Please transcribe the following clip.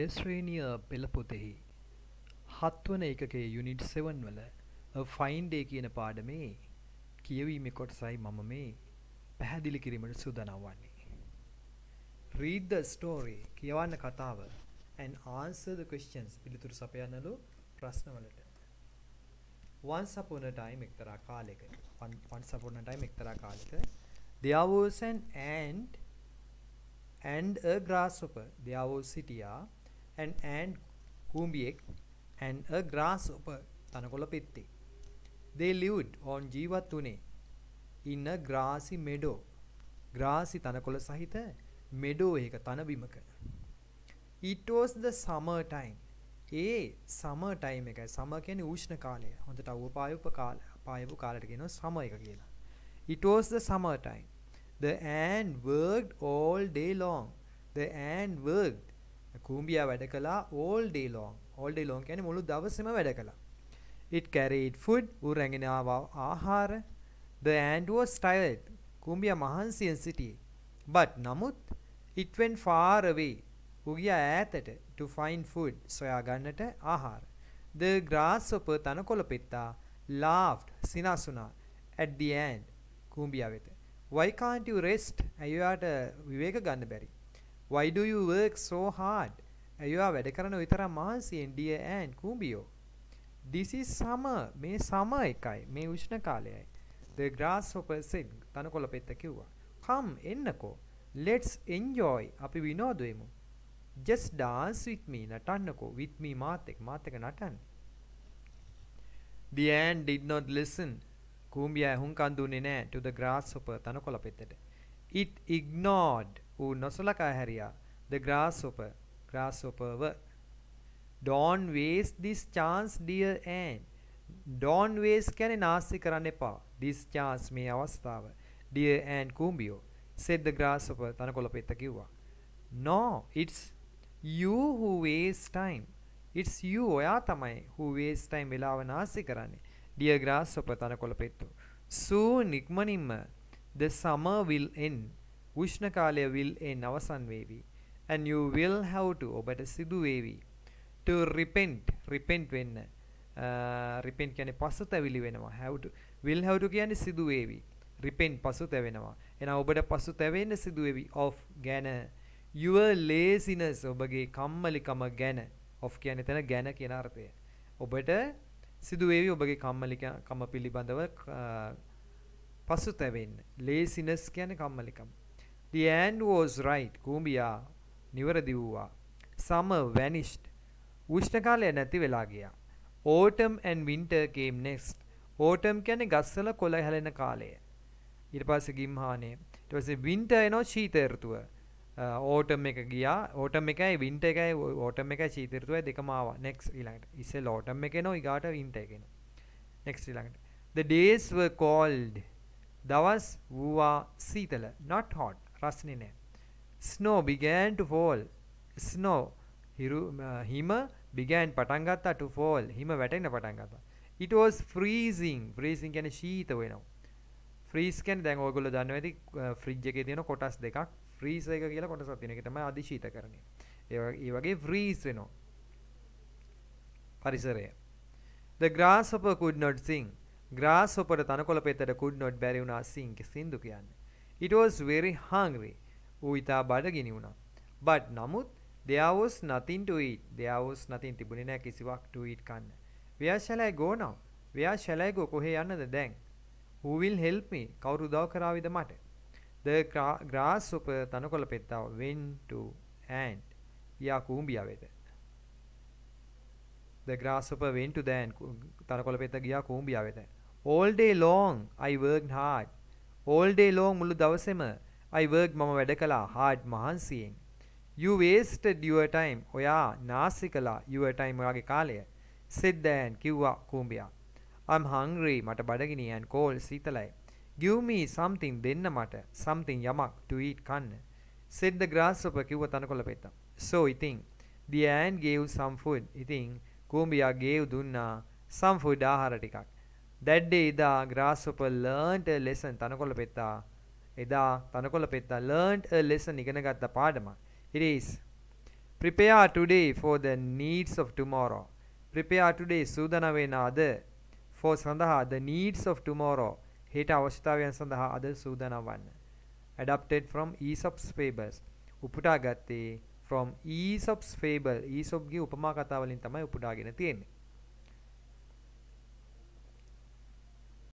හයශ්‍රේණිය පෙළපොතෙහි හත්වන එකකේ unit 7 වල ෆයින්ඩේ කියන පාඩමේ කියවීම කොටසයි මම මේ පැහැදිලි කිරීමට සූදානම් වන්නේ. Read the story කියවන්න කතාව and answer the questions පිළිතුරු සපයනලු ප්‍රශ්නවලට. Once upon a time එක්තරා කාලයක once upon a time එක්තරා කාලයක there was an ant and a grasshopper. There was සිටියා an ant කූඹියෙක් and a grasshopper තනකොළ පෙත්තෙක්. They lived on ජීවත් වුණේ in a grassy meadow. grassy තනකොළ සහිත meadow එක තනබිමක. It was the summer time. A summer time එක summer කියන්නේ උෂ්ණ කාලය. හොඳට අවපායුප කාල පායපු කාලයට කියනවා summer එක කියලා. It was the summer time. The ant worked all day long. The ant worked කූඹියා වැඩ කළා all day long. all day long කියන්නේ මුළු දවසෙම වැඩ කළා. It carried food. ඌ රැගෙන ආවා ආහාර. The ant was tired. කූඹියා මහන්සියෙන් සිටියේ. But නමුත් it went far away. ඌ ගියා ඈතට to find food. සොයා ගන්නට ආහාර. The grasshopper තනකොළ පෙත්තා laughed සිනාසුනා at the ant කූඹියා වෙත. Why can't you rest? ඇයි ඔයාට විවේක ගන්න බැරි? Why do you work so hard? ඇයවා වැඩ කරන විතරක් මහන්සියෙන් dear and කුඹියෝ. This is summer. මේ summer එකයි. මේ උෂ්ණ කාලයයි. The grasshopper said. තනකොළ පෙත්ත කිව්වා. Come එන්නකෝ. Let's enjoy. අපි විනෝද වෙමු. Just dance with me. නටන්නකෝ. With me මාත් එක්ක. මාත් එක්ක නටන්න. The ant did not listen. කුඹියා හුම්කන් දුන්නේ නැහැ to the grasshopper තනකොළ පෙත්තට. It ignored ඌ නොසලකා හැරියා. The grasshopper, grasshopper. Don't waste this chance, dear Anne. Don't waste කියන්නේ නාස්ති කරන්න එපා. This chance මේ අවස්ථාව. Dear Anne කුඹියෝ. Said the grasshopper තනකොළ පෙත්ත කිව්වා. No, it's you who waste time. It's you ඔයා තමයි who waste time වෙලාව නාස්ති කරන්නේ. Dear grasshopper තනකොළ පෙත්තු. Soon ඉක්මනින්ම the summer will end. උෂ්ණ කාලය will එන් අවසන් වේවි and you will have to ඔබට සිදු වේවි to repent repent වෙන්න uh, repent කියන්නේ පසුතැවිලි වෙනවා have to will have to කියන්නේ සිදු වේවි repent පසුතැවෙනවා එහෙනම් ඔබට පසුතැවෙන්න සිදු වේවි of ගැන your laziness ඔබගේ කම්මැලිකම ගැන of කියන්නේ එතන ගැන කියන අර්ථය ඔබට සිදු වේවි ඔබගේ කම්මැලිකම පිළිබඳව uh, පසුතැවෙන්න laziness කියන්නේ කම්මැලිකම The ant was right. කූඹියා නිවැරදි වූවා. Summer vanished. උෂ්ණ කාලය නැති වෙලා ගියා. Autumn and winter came next. Autumn කියන්නේ ගස්වල කොළ හැලෙන කාලය. ඊට පස්සේ ගිම්හානේ. ඊට පස්සේ winter එනවා ශීත ඍතුව. Uh, autumn එක ගියා. autumn එකයි winter එකයි autumn එකයි ශීත ඍතුවයි දෙකම ආවා. next ඊළඟට. ඉස්සෙල් autumn එක එනවා ඊගාට winter එක එනවා. next ඊළඟට. The days were cold. දවස් වූවා සීතල. not hot. රස්නිනේ. Snow began to fall. Snow හිරු හිම uh, began පටන් ගත්තා to fall. හිම වැටෙන්න පටන් ගත්තා. It was freezing. Freezing කියන්නේ ශීත වෙනවා. freeze කියන්නේ දැන් ඔයගොල්ලෝ දන්නවා ඇති ෆ්‍රිජ් uh, එකේ තියෙන කොටස් දෙකක්. freeze එක කියලා කොටසක් තියෙන එක තමයි අධි ශීතකරණය. ඒ වගේ freeze වෙනවා. පරිසරය. The grasshopper could not sing. grasshopper තනකොළ පෙතට could not බැරි වුණා sing සින්දු කියන්නේ. It was very hungry. ඌ ඉතා බඩගිනි වුණා. But නමුත් there was nothing to eat. There was nothing තිබුණේ නැහැ කිසිවක් to eat කන්න. Where shall I go now? Where shall I go? කොහේ යන්නද දැන්? Who will help me? කවුරු උදව් කරාවිද මට? The grasshopper තනකොළ පෙත්තා went to ant. යා කුඹියා වෙත. The grasshopper went to the ant. තනකොළ පෙත්තා ගියා කුඹියා වෙත. All day long I worked hard. all day long මුළු දවසෙම I worked මම වැඩ කළා hard මහන්සියෙන්. You wasted your time. ඔයා නාස්ති කළා your time ඔයාගේ කාලය. Sit there කිව්වා කුඹියා. I'm hungry මට බඩගිනි and cold සීතලයි. Give me something දෙන්න මට something යමක් to eat කන්න. Said the grasshopper කිව්ව තනකොළ පෙත්තා. So ඉතින් the ant gave some food. ඉතින් කුඹියා gave දුන්නා some food ආහාර ටිකක්. That day the grasshopper learnt a lesson. තනකොළ පෙත්තා එදා තනකොළ පෙත්තා learnt a lesson ඉගෙන ගත්ත පාඩමක්. It is prepare today for the needs of tomorrow. prepare today සූදානම් වෙන අද for සඳහා the needs of tomorrow හෙට අවශ්‍යතාවයන් සඳහා අද සූදානම් වන්න. adapted from Aesop's fables. උපුටා ගත්තේ from Aesop's fable. Aesopගේ උපමා කතා වලින් තමයි උපුටාගෙන තියෙන්නේ.